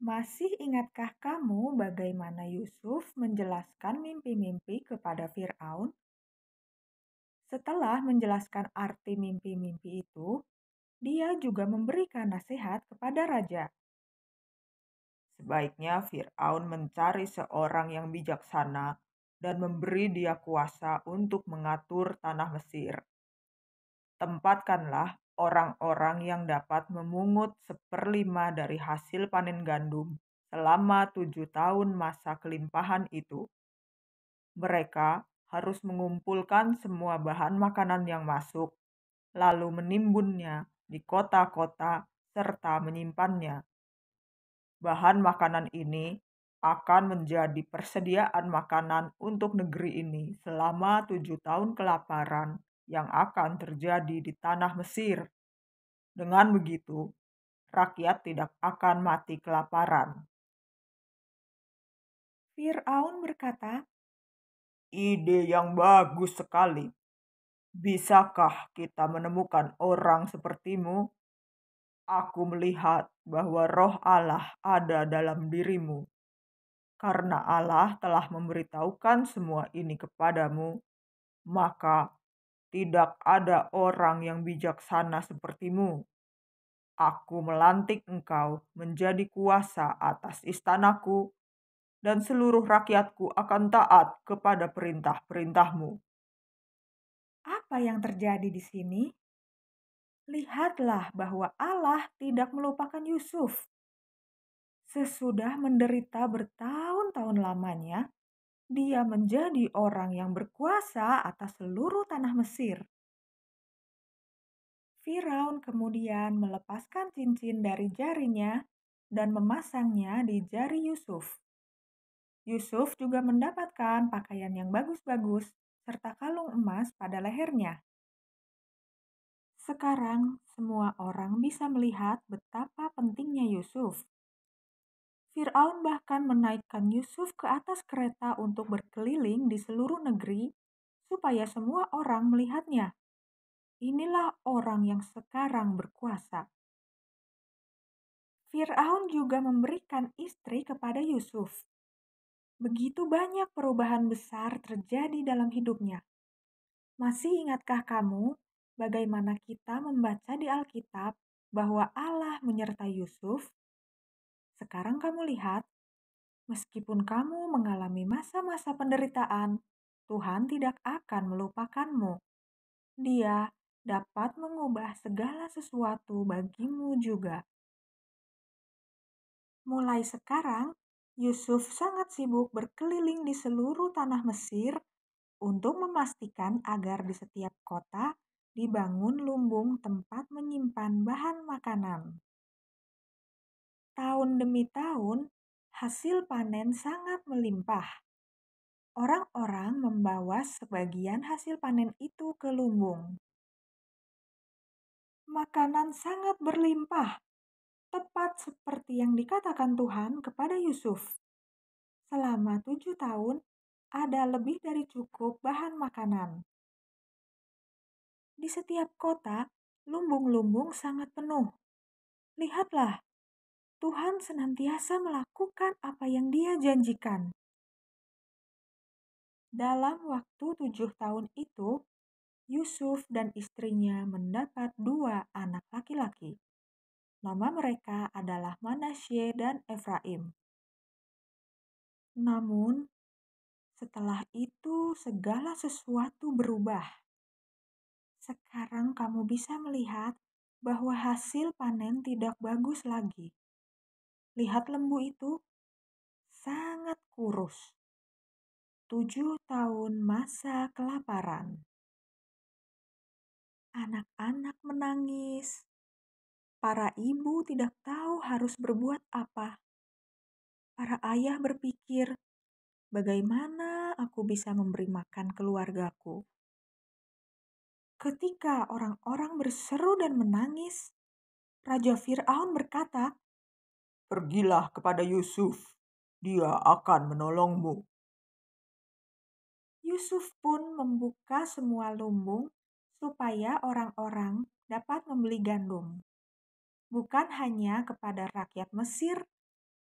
Masih ingatkah kamu bagaimana Yusuf menjelaskan mimpi-mimpi kepada Firaun? Setelah menjelaskan arti mimpi-mimpi itu, dia juga memberikan nasihat kepada raja. Sebaiknya Firaun mencari seorang yang bijaksana dan memberi dia kuasa untuk mengatur tanah Mesir tempatkanlah orang-orang yang dapat memungut seperlima dari hasil panen gandum selama tujuh tahun masa kelimpahan itu. Mereka harus mengumpulkan semua bahan makanan yang masuk, lalu menimbunnya di kota-kota serta menyimpannya. Bahan makanan ini akan menjadi persediaan makanan untuk negeri ini selama tujuh tahun kelaparan yang akan terjadi di tanah Mesir. Dengan begitu, rakyat tidak akan mati kelaparan. Fir'aun berkata, "Ide yang bagus sekali. Bisakah kita menemukan orang sepertimu? Aku melihat bahwa roh Allah ada dalam dirimu, karena Allah telah memberitahukan semua ini kepadamu, maka tidak ada orang yang bijaksana sepertimu. Aku melantik engkau menjadi kuasa atas istanaku, dan seluruh rakyatku akan taat kepada perintah-perintahmu. Apa yang terjadi di sini? Lihatlah bahwa Allah tidak melupakan Yusuf. Sesudah menderita bertahun-tahun lamanya, dia menjadi orang yang berkuasa atas seluruh tanah Mesir. Firaun kemudian melepaskan cincin dari jarinya dan memasangnya di jari Yusuf. Yusuf juga mendapatkan pakaian yang bagus-bagus serta kalung emas pada lehernya. Sekarang, semua orang bisa melihat betapa pentingnya Yusuf Fir'aun bahkan menaikkan Yusuf ke atas kereta untuk berkeliling di seluruh negeri supaya semua orang melihatnya. Inilah orang yang sekarang berkuasa. Fir'aun juga memberikan istri kepada Yusuf. Begitu banyak perubahan besar terjadi dalam hidupnya. Masih ingatkah kamu bagaimana kita membaca di Alkitab bahwa Allah menyertai Yusuf? Sekarang kamu lihat, meskipun kamu mengalami masa-masa penderitaan, Tuhan tidak akan melupakanmu. Dia dapat mengubah segala sesuatu bagimu juga. Mulai sekarang, Yusuf sangat sibuk berkeliling di seluruh tanah Mesir untuk memastikan agar di setiap kota dibangun lumbung tempat menyimpan bahan makanan tahun demi tahun hasil panen sangat melimpah. Orang-orang membawa sebagian hasil panen itu ke lumbung. Makanan sangat berlimpah, tepat seperti yang dikatakan Tuhan kepada Yusuf. Selama tujuh tahun, ada lebih dari cukup bahan makanan. Di setiap kota, lumbung-lumbung sangat penuh. Lihatlah, Tuhan senantiasa melakukan apa yang Dia janjikan. Dalam waktu tujuh tahun itu, Yusuf dan istrinya mendapat dua anak laki-laki. Nama mereka adalah Manasye dan Efraim. Namun, setelah itu segala sesuatu berubah. Sekarang kamu bisa melihat bahwa hasil panen tidak bagus lagi. Lihat lembu itu sangat kurus. Tujuh tahun masa kelaparan. Anak-anak menangis. Para ibu tidak tahu harus berbuat apa. Para ayah berpikir, bagaimana aku bisa memberi makan keluargaku? Ketika orang-orang berseru dan menangis, Raja Fir'aun berkata, Pergilah kepada Yusuf, dia akan menolongmu. Yusuf pun membuka semua lumbung supaya orang-orang dapat membeli gandum, bukan hanya kepada rakyat Mesir,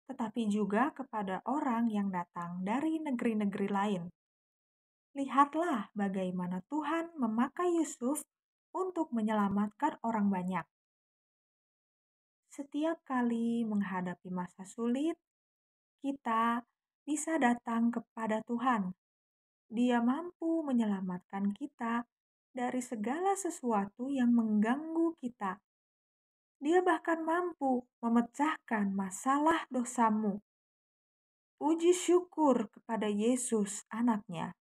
tetapi juga kepada orang yang datang dari negeri-negeri lain. Lihatlah bagaimana Tuhan memakai Yusuf untuk menyelamatkan orang banyak setiap kali menghadapi masa sulit, kita bisa datang kepada Tuhan. Dia mampu menyelamatkan kita dari segala sesuatu yang mengganggu kita. Dia bahkan mampu memecahkan masalah dosamu. Puji syukur kepada Yesus anaknya.